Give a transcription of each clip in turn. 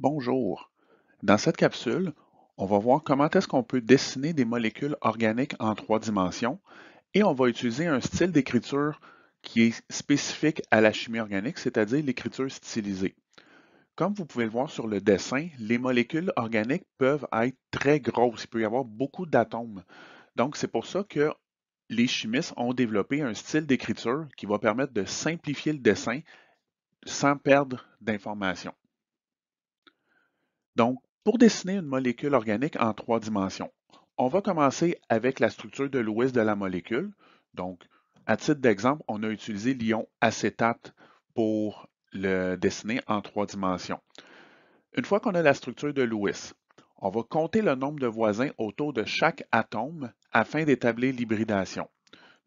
Bonjour, dans cette capsule, on va voir comment est-ce qu'on peut dessiner des molécules organiques en trois dimensions et on va utiliser un style d'écriture qui est spécifique à la chimie organique, c'est-à-dire l'écriture stylisée. Comme vous pouvez le voir sur le dessin, les molécules organiques peuvent être très grosses, il peut y avoir beaucoup d'atomes. Donc c'est pour ça que les chimistes ont développé un style d'écriture qui va permettre de simplifier le dessin sans perdre d'informations. Donc, pour dessiner une molécule organique en trois dimensions, on va commencer avec la structure de Lewis de la molécule. Donc, à titre d'exemple, on a utilisé l'ion acétate pour le dessiner en trois dimensions. Une fois qu'on a la structure de Lewis, on va compter le nombre de voisins autour de chaque atome afin d'établir l'hybridation.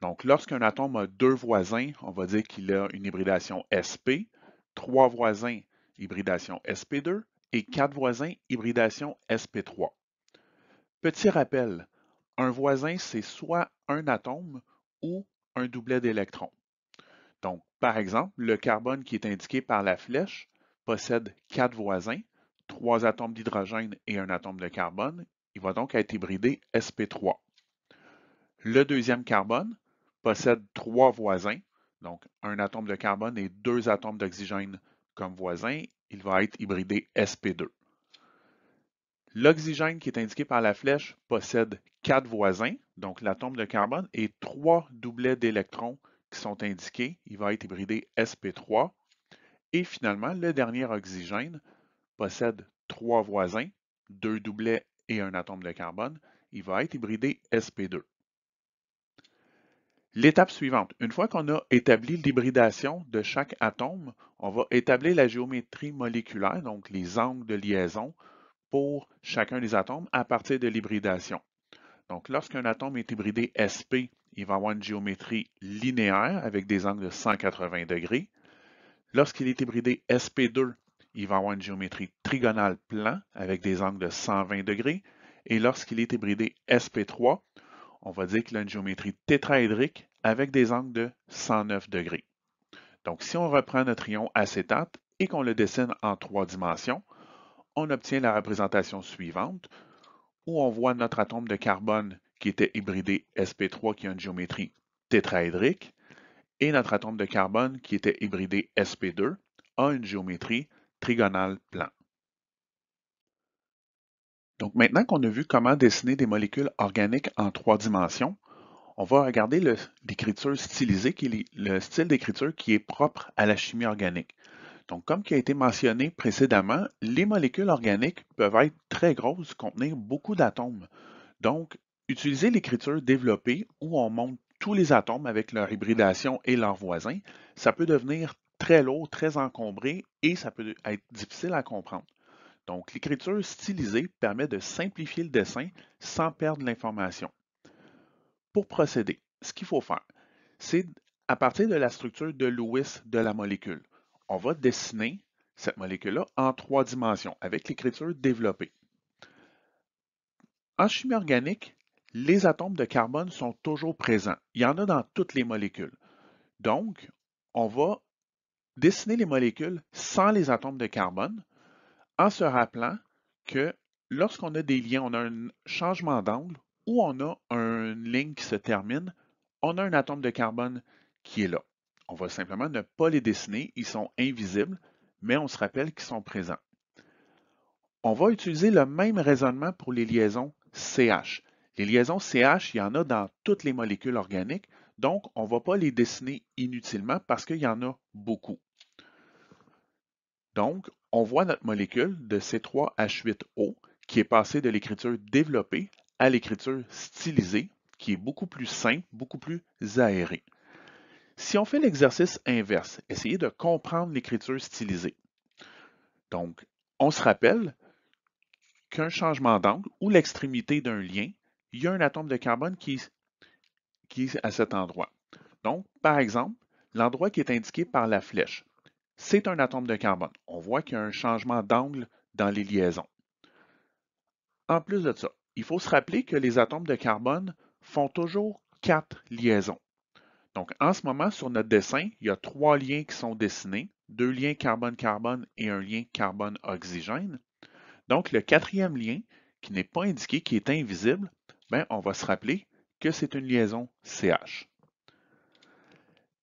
Donc, lorsqu'un atome a deux voisins, on va dire qu'il a une hybridation sp, trois voisins, hybridation sp2, et quatre voisins hybridation sp3. Petit rappel, un voisin, c'est soit un atome ou un doublet d'électrons. Donc, par exemple, le carbone qui est indiqué par la flèche possède quatre voisins, trois atomes d'hydrogène et un atome de carbone. Il va donc être hybridé sp3. Le deuxième carbone possède trois voisins, donc un atome de carbone et deux atomes d'oxygène comme voisin, il va être hybridé sp2. L'oxygène qui est indiqué par la flèche possède quatre voisins, donc l'atome de carbone, et trois doublets d'électrons qui sont indiqués. Il va être hybridé sp3. Et finalement, le dernier oxygène possède trois voisins, deux doublets et un atome de carbone. Il va être hybridé sp2. L'étape suivante, une fois qu'on a établi l'hybridation de chaque atome, on va établir la géométrie moléculaire, donc les angles de liaison pour chacun des atomes à partir de l'hybridation. Donc, lorsqu'un atome est hybridé SP, il va avoir une géométrie linéaire avec des angles de 180 degrés. Lorsqu'il est hybridé SP2, il va avoir une géométrie trigonale plan avec des angles de 120 degrés. Et lorsqu'il est hybridé SP3, on va dire qu'il a une géométrie tétraédrique avec des angles de 109 degrés. Donc, si on reprend notre ion acétate et qu'on le dessine en trois dimensions, on obtient la représentation suivante, où on voit notre atome de carbone qui était hybridé sp3 qui a une géométrie tétraédrique, et notre atome de carbone qui était hybridé sp2 a une géométrie trigonale plan. Donc maintenant qu'on a vu comment dessiner des molécules organiques en trois dimensions, on va regarder l'écriture stylisée, qui est le style d'écriture qui est propre à la chimie organique. Donc, comme qui a été mentionné précédemment, les molécules organiques peuvent être très grosses, contenir beaucoup d'atomes. Donc, utiliser l'écriture développée où on monte tous les atomes avec leur hybridation et leurs voisins, ça peut devenir très lourd, très encombré et ça peut être difficile à comprendre. Donc, l'écriture stylisée permet de simplifier le dessin sans perdre l'information pour procéder, ce qu'il faut faire, c'est à partir de la structure de Lewis de la molécule, on va dessiner cette molécule-là en trois dimensions avec l'écriture développée. En chimie organique, les atomes de carbone sont toujours présents. Il y en a dans toutes les molécules. Donc, on va dessiner les molécules sans les atomes de carbone en se rappelant que lorsqu'on a des liens, on a un changement d'angle où on a une ligne qui se termine, on a un atome de carbone qui est là. On va simplement ne pas les dessiner, ils sont invisibles, mais on se rappelle qu'ils sont présents. On va utiliser le même raisonnement pour les liaisons CH. Les liaisons CH, il y en a dans toutes les molécules organiques, donc on ne va pas les dessiner inutilement parce qu'il y en a beaucoup. Donc, on voit notre molécule de C3H8O qui est passée de l'écriture développée à l'écriture stylisée, qui est beaucoup plus simple, beaucoup plus aérée. Si on fait l'exercice inverse, essayez de comprendre l'écriture stylisée. Donc, on se rappelle qu'un changement d'angle ou l'extrémité d'un lien, il y a un atome de carbone qui, qui est à cet endroit. Donc, par exemple, l'endroit qui est indiqué par la flèche, c'est un atome de carbone. On voit qu'il y a un changement d'angle dans les liaisons. En plus de ça, il faut se rappeler que les atomes de carbone font toujours quatre liaisons. Donc, en ce moment, sur notre dessin, il y a trois liens qui sont dessinés, deux liens carbone-carbone et un lien carbone-oxygène. Donc, le quatrième lien, qui n'est pas indiqué, qui est invisible, ben, on va se rappeler que c'est une liaison CH.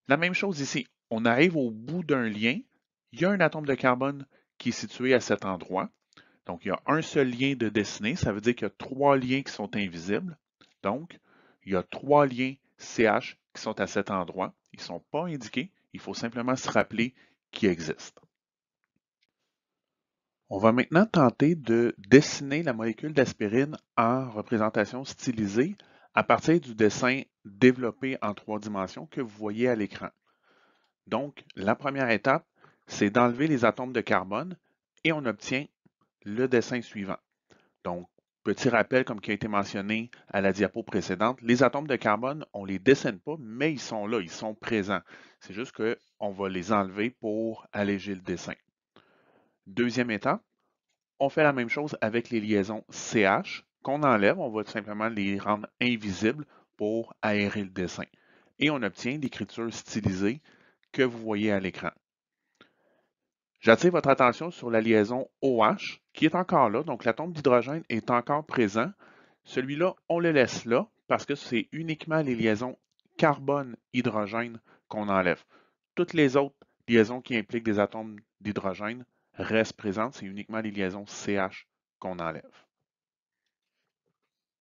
La même chose ici, on arrive au bout d'un lien, il y a un atome de carbone qui est situé à cet endroit, donc, il y a un seul lien de dessiné, ça veut dire qu'il y a trois liens qui sont invisibles. Donc, il y a trois liens CH qui sont à cet endroit. Ils ne sont pas indiqués, il faut simplement se rappeler qu'ils existent. On va maintenant tenter de dessiner la molécule d'aspirine en représentation stylisée à partir du dessin développé en trois dimensions que vous voyez à l'écran. Donc, la première étape, c'est d'enlever les atomes de carbone et on obtient le dessin suivant. Donc, petit rappel, comme qui a été mentionné à la diapo précédente, les atomes de carbone, on ne les dessine pas, mais ils sont là, ils sont présents. C'est juste qu'on va les enlever pour alléger le dessin. Deuxième étape, on fait la même chose avec les liaisons CH qu'on enlève, on va tout simplement les rendre invisibles pour aérer le dessin. Et on obtient l'écriture stylisée que vous voyez à l'écran. J'attire votre attention sur la liaison OH qui est encore là, donc l'atome d'hydrogène est encore présent. Celui-là, on le laisse là parce que c'est uniquement les liaisons carbone-hydrogène qu'on enlève. Toutes les autres liaisons qui impliquent des atomes d'hydrogène restent présentes, c'est uniquement les liaisons CH qu'on enlève.